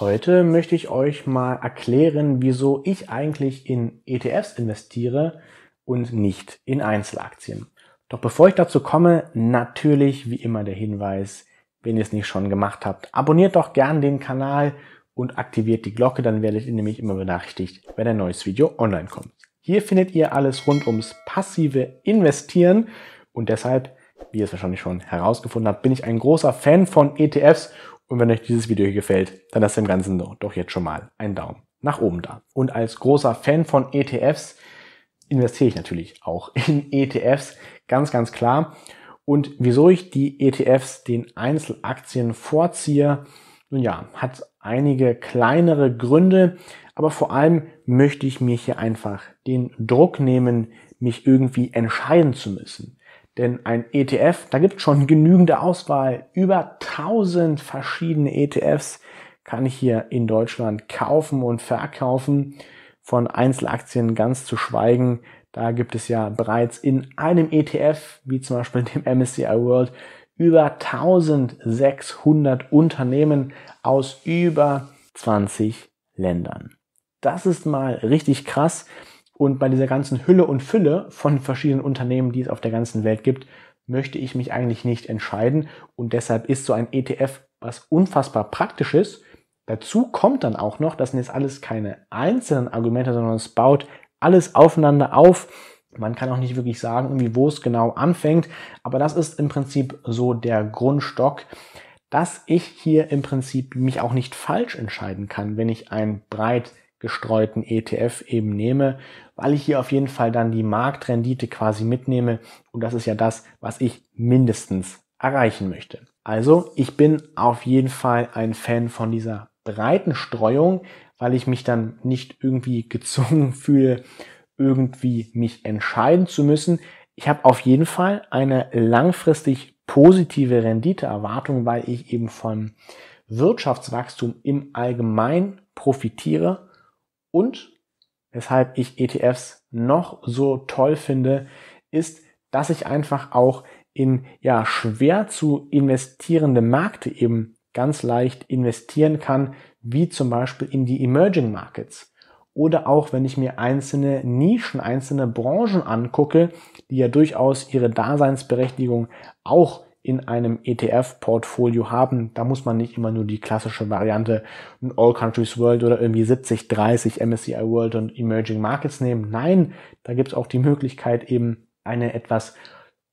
Heute möchte ich euch mal erklären, wieso ich eigentlich in ETFs investiere und nicht in Einzelaktien. Doch bevor ich dazu komme, natürlich wie immer der Hinweis, wenn ihr es nicht schon gemacht habt, abonniert doch gern den Kanal und aktiviert die Glocke, dann werdet ihr nämlich immer benachrichtigt, wenn ein neues Video online kommt. Hier findet ihr alles rund ums passive Investieren und deshalb, wie ihr es wahrscheinlich schon herausgefunden habt, bin ich ein großer Fan von ETFs und wenn euch dieses Video hier gefällt, dann lasst dem Ganzen doch jetzt schon mal einen Daumen nach oben da. Und als großer Fan von ETFs investiere ich natürlich auch in ETFs, ganz, ganz klar. Und wieso ich die ETFs den Einzelaktien vorziehe, nun ja, hat einige kleinere Gründe, aber vor allem möchte ich mir hier einfach den Druck nehmen, mich irgendwie entscheiden zu müssen. Denn ein ETF, da gibt es schon genügende Auswahl. Über 1000 verschiedene ETFs kann ich hier in Deutschland kaufen und verkaufen. Von Einzelaktien ganz zu schweigen. Da gibt es ja bereits in einem ETF, wie zum Beispiel dem MSCI World, über 1600 Unternehmen aus über 20 Ländern. Das ist mal richtig krass. Und bei dieser ganzen Hülle und Fülle von verschiedenen Unternehmen, die es auf der ganzen Welt gibt, möchte ich mich eigentlich nicht entscheiden. Und deshalb ist so ein ETF was unfassbar praktisch ist. Dazu kommt dann auch noch, das sind jetzt alles keine einzelnen Argumente, sondern es baut alles aufeinander auf. Man kann auch nicht wirklich sagen, irgendwie, wo es genau anfängt. Aber das ist im Prinzip so der Grundstock, dass ich hier im Prinzip mich auch nicht falsch entscheiden kann, wenn ich ein breit gestreuten ETF eben nehme, weil ich hier auf jeden Fall dann die Marktrendite quasi mitnehme und das ist ja das, was ich mindestens erreichen möchte. Also ich bin auf jeden Fall ein Fan von dieser breiten Streuung, weil ich mich dann nicht irgendwie gezwungen fühle, irgendwie mich entscheiden zu müssen. Ich habe auf jeden Fall eine langfristig positive Renditeerwartung, weil ich eben vom Wirtschaftswachstum im Allgemeinen profitiere und weshalb ich ETFs noch so toll finde, ist, dass ich einfach auch in ja schwer zu investierende Märkte eben ganz leicht investieren kann, wie zum Beispiel in die Emerging Markets. Oder auch wenn ich mir einzelne Nischen, einzelne Branchen angucke, die ja durchaus ihre Daseinsberechtigung auch in einem ETF-Portfolio haben. Da muss man nicht immer nur die klassische Variante All Countries World oder irgendwie 70, 30 MSCI World und Emerging Markets nehmen. Nein, da gibt es auch die Möglichkeit, eben eine etwas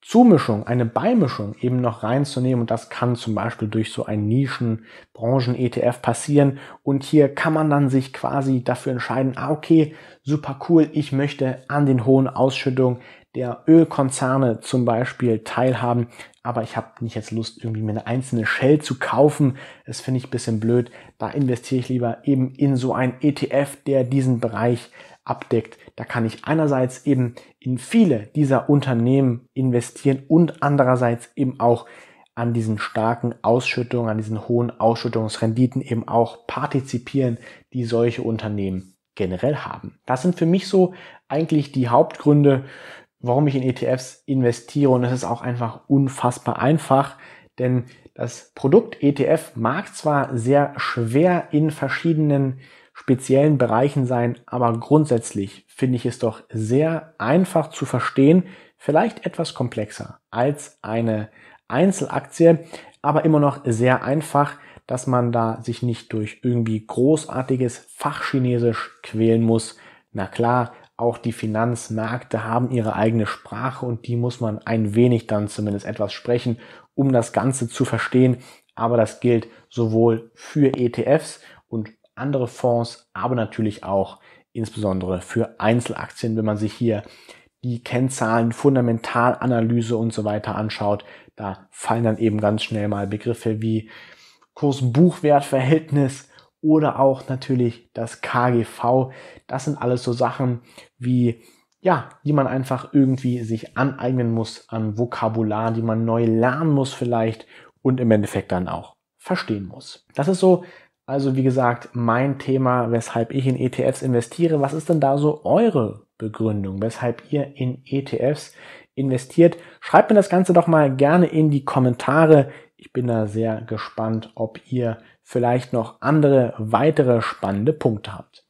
Zumischung, eine Beimischung eben noch reinzunehmen. Und das kann zum Beispiel durch so einen Nischen-Branchen-ETF passieren. Und hier kann man dann sich quasi dafür entscheiden, ah, okay, super cool, ich möchte an den hohen Ausschüttungen der Ölkonzerne zum Beispiel teilhaben aber ich habe nicht jetzt Lust, irgendwie mir eine einzelne Shell zu kaufen. Das finde ich ein bisschen blöd. Da investiere ich lieber eben in so einen ETF, der diesen Bereich abdeckt. Da kann ich einerseits eben in viele dieser Unternehmen investieren und andererseits eben auch an diesen starken Ausschüttungen, an diesen hohen Ausschüttungsrenditen eben auch partizipieren, die solche Unternehmen generell haben. Das sind für mich so eigentlich die Hauptgründe, warum ich in ETFs investiere. Und es ist auch einfach unfassbar einfach, denn das Produkt ETF mag zwar sehr schwer in verschiedenen speziellen Bereichen sein, aber grundsätzlich finde ich es doch sehr einfach zu verstehen, vielleicht etwas komplexer als eine Einzelaktie, aber immer noch sehr einfach, dass man da sich nicht durch irgendwie großartiges Fachchinesisch quälen muss. Na klar, auch die Finanzmärkte haben ihre eigene Sprache und die muss man ein wenig dann zumindest etwas sprechen, um das Ganze zu verstehen. Aber das gilt sowohl für ETFs und andere Fonds, aber natürlich auch insbesondere für Einzelaktien, wenn man sich hier die Kennzahlen, Fundamentalanalyse und so weiter anschaut, da fallen dann eben ganz schnell mal Begriffe wie Kursbuchwertverhältnis, buchwert oder auch natürlich das KGV. Das sind alles so Sachen wie, ja, die man einfach irgendwie sich aneignen muss an Vokabular, die man neu lernen muss vielleicht und im Endeffekt dann auch verstehen muss. Das ist so, also wie gesagt, mein Thema, weshalb ich in ETFs investiere. Was ist denn da so eure Begründung, weshalb ihr in ETFs investiert? Schreibt mir das Ganze doch mal gerne in die Kommentare. Ich bin da sehr gespannt, ob ihr vielleicht noch andere weitere spannende Punkte habt.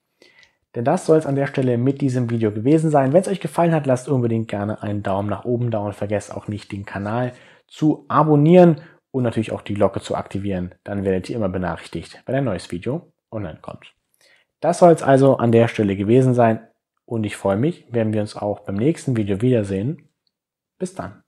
Denn das soll es an der Stelle mit diesem Video gewesen sein. Wenn es euch gefallen hat, lasst unbedingt gerne einen Daumen nach oben da und vergesst auch nicht, den Kanal zu abonnieren und natürlich auch die Glocke zu aktivieren. Dann werdet ihr immer benachrichtigt, wenn ein neues Video online kommt. Das soll es also an der Stelle gewesen sein und ich freue mich, wenn wir uns auch beim nächsten Video wiedersehen. Bis dann.